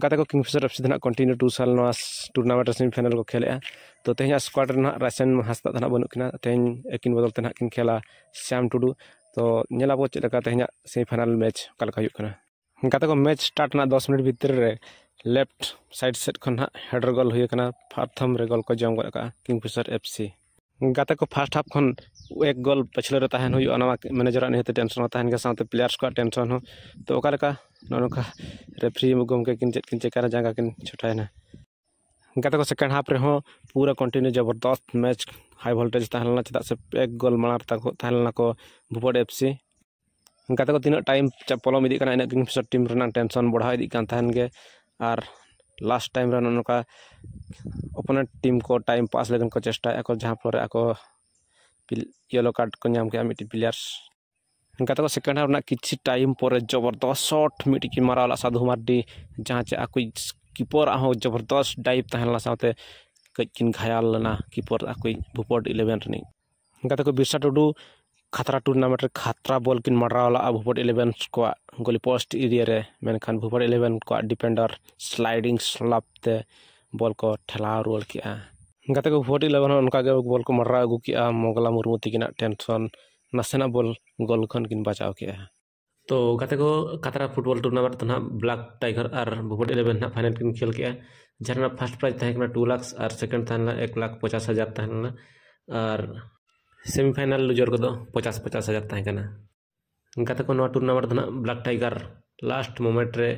ᱜᱟᱛᱮ ᱠᱚ Kingfisher FC ᱫᱚ ᱦᱟᱸᱜ ᱠᱚᱱᱴᱤᱱᱤᱭᱩ ᱴᱩ ᱥᱟᱞ ᱱᱚᱣᱟ ᱴᱩᱨᱱᱟᱢᱮᱱᱴ ᱨᱮ ᱥᱮᱢᱤ ᱯᱷᱟᱭᱱᱮᱞ ᱠᱚ ᱠᱷᱮᱞᱮᱜᱼᱟ ᱛᱚ ᱛᱮᱦᱮᱧᱟᱜ ᱥᱠᱚᱣᱟᱰ ᱨᱮ ᱦᱟᱸᱜ ᱨᱟᱭᱥᱮᱱ ᱦᱟᱸᱥᱫᱟ ᱫᱚ ᱦᱟᱸᱜ ᱵᱟᱹᱱᱩᱜ ᱠᱤᱱᱟ ᱛᱮᱦᱮᱧ ᱟᱹᱠᱤᱱ ᱵᱚᱫᱚᱞ ᱛᱮ ᱦᱟᱸᱜ ᱠᱤᱱ ᱠᱷᱮᱞᱟ ᱥᱭᱟᱢ ᱴᱩᱰᱩ ᱛᱚ ᱧᱮᱞ ᱟᱵᱚ ᱪᱮᱫ ᱞᱮᱠᱟ ᱛᱮᱦᱮᱧᱟᱜ ᱥᱮᱢᱤ ᱯᱷᱟᱭᱱᱮᱞ ᱢᱮᱪ ᱚᱠᱟ ᱞᱮᱠᱟ ᱦᱩᱭᱩᱜ ᱠᱟᱱᱟ ᱜᱟᱛᱮ ᱠᱚ ᱢᱮᱪ ᱥᱴᱟᱨᱴ ᱨᱮᱱᱟᱜ ᱫᱚᱥ ᱢᱤᱱᱤᱴ ᱵᱷᱤᱛᱨᱤ ᱨᱮ ᱞᱮᱯᱷᱴ ᱥᱟᱭᱤᱰ ᱥᱮᱫ ᱠᱷᱚᱱ ᱦᱟᱸᱜ ᱦᱮᱰᱟᱨ ᱜᱚᱞ ᱦᱩᱭ ᱟᱠᱟᱱᱟ ᱯᱨᱚᱛᱷᱚᱢ ᱨᱮ ᱜᱚᱞ ᱠᱚ ᱡᱚᱢ ᱜᱚᱫ ᱟᱠᱟᱜᱼᱟ ᱠᱤᱝᱯᱷᱤᱥᱟᱨ ᱮᱯᱥᱤ ᱜᱟᱛᱮ को फर्स्ट हाफ खन एक गोल पिछले रे तहन हुआ मैनेजर निहते टेंशन तहन के साथ प्लेयार्स को टेंशन हो तो ओका लेका नोका रेफरी गमके कि चेक जगह चेकारा किन छुटाएना को सेकेंड हाफ रहे पूरा कंटिन्यू जबरदस्त मैच हाई भोल्टेज तहलना चेदा से एक गोल मार तहलना को भूपट एफ सी गाते को तीन टाइम पलम इदीकना इन किन टीम टेंशन बढ़ा इदीकन और लास्ट टाइम नौका ओपोनेंट टीम को टाइम पास लेकिन को चेष्टा को जहाँ पर येलो कार्ड को नाम के प्लेयर्स इनका सेकेंड हाफ कि टाइम पर जबरदस्त शॉट मिट्टी मारा साधु मार्डी जहाँ चे आप कीपर जबरदस्त डाइव तहला साथ कजकिन घायल लेना कीपर आप भूपट इलेवेन रनी इनका बिरसा टुडू खतरा टूर्नामेंट खतरा बॉल किन मारा लगा भूपट इलेवेन को गोली पोस्ट एरिया भूपट इलेवन को डिफेंडर स्लाइडिंग स्लापते बॉल को ठेला रुआर के गाते को भूपट इलेवेन उनका बॉल को मारा अगू कि मंगला मुरमु तकिन टेंशन ᱱᱟᱥᱮᱱᱟᱜ ᱵᱚᱞ गोल ᱠᱷᱚᱱ ᱠᱤᱱ बचाव किया तो गाते को कतरा फुटबॉल टूर्नामेंट तो ना ब्लैक टाइगर और भूपट इलेवन ना फाइनल किन खेल के जहाँ फर्स्ट प्राइज था टू लाख और सेकंड था एक लाख पचास हजार था और सेमीफाइनल लुजर को तो पचास पचास हजार था गाते को टूर्नामेंट तो ना ब्लैक टाइगर लास्ट मोमेंट रे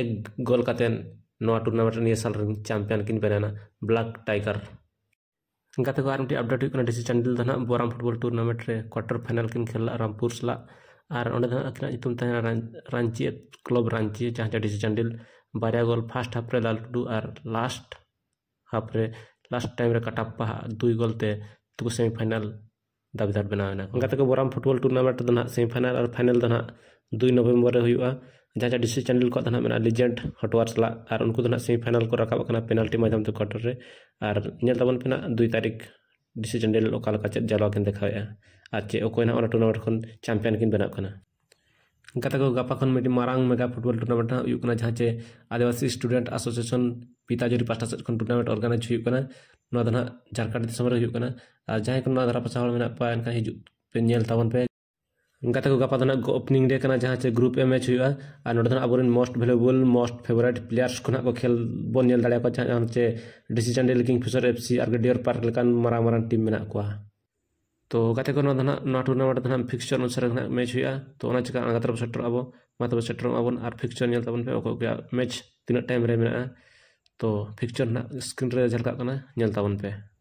एक गोल काते टूर्नामेंट साल चैम्पियन किन बनाना ब्लैक टाइगर ᱜᱟᱛᱮ ᱠᱚ ᱟᱨ ᱢᱤᱫᱴᱤᱡ ᱟᱯᱰᱮᱴ ᱦᱩᱭᱩᱜ ᱠᱟᱱᱟ ᱰᱤᱥᱤ ᱪᱟᱱᱰᱤᱞ ᱫᱚ ᱱᱟᱦᱟᱜ ᱵᱚᱨᱟᱢ ᱯᱷᱩᱴᱵᱚᱞ ᱴᱩᱨᱱᱟᱢᱮᱱᱴ ᱨᱮ ᱠᱳᱣᱟᱨᱴᱟᱨ ᱯᱷᱟᱭᱱᱟᱞ ᱠᱤᱱ ᱠᱷᱮᱞᱟ ᱨᱟᱢᱯᱩᱨ ᱥᱟᱞᱟᱜ ᱟᱨ ᱚᱸᱰᱮ ᱫᱚ ᱟᱹᱠᱤᱱᱟᱜ ᱧᱩᱛᱩᱢ ᱛᱟᱦᱮᱱᱟ ᱨᱟᱸᱪᱤ ᱠᱞᱟᱵᱽ ᱨᱟᱸᱪᱤ ᱡᱟᱦᱟᱸ ᱪᱮ ᱰᱤᱥᱤ ᱪᱟᱱᱰᱤᱞ ᱵᱟᱨᱭᱟ ᱜᱳᱞ ᱯᱷᱟᱥᱴ ᱦᱟᱯ ᱨᱮ ᱞᱟᱞ ᱴᱩᱰᱩ ᱟᱨ ᱞᱟᱥᱴ ᱦᱟᱯ ᱨᱮ ᱞᱟᱥᱴ ᱴᱟᱭᱤᱢ ᱨᱮ ᱠᱟᱴᱟᱯᱯᱟ ᱫᱩᱭ ᱜᱳᱞ ᱛᱮ ᱛᱩᱠᱩ ᱥᱮᱢᱤ ᱯᱷᱟᱭᱱᱟᱞ दाबीदार बनावना गत को बोराम फुटबॉल टूर्नामेंट दो ना सेमीफाइनल और फाइनल दो ना दुई नवेम्बर हुआ जहाँ डिस चैनल को ना लिजेंड हटवार सला उनको ना सेमीफाइनल को रखा करना पेनाल्टी माध्यम से से और निलताबन पे ना दु तारीख डिस चैनल ओका चे जलवा देखा और चे ना टूर्नामेंट चैम्पियन की बना इनका गपा खेटी मारंग मेगा फुटबल टूर्नामेंट हाँ जहाँ चे आदिवासी स्टूडेंट एसोसिएशन पिताजुरी पाटा सब टूर्नामेंट ऑर्गेनाइज होना झारखंड होना जहाँ को दारा पासा मेपा इनका हजूपे निलताबन पे गाते गपा ना ओपनिंग डे जहाँ चे ग्रुप एम एच अब most valuable most favourite players को खेल बन दाखान चे डे चांडी लिंग फ्यूचर एफ सी और डेयर पार्क मारा मारा टीम मेरा तो गाते टूर्नामेंट ना फिक्चर अनुसार मैच हो तो चेका तरफ सेटर अब मातब सेटर और फिक्सचर नाबन पे मैच तीन टाइम तो ना स्क्रीन जलता पे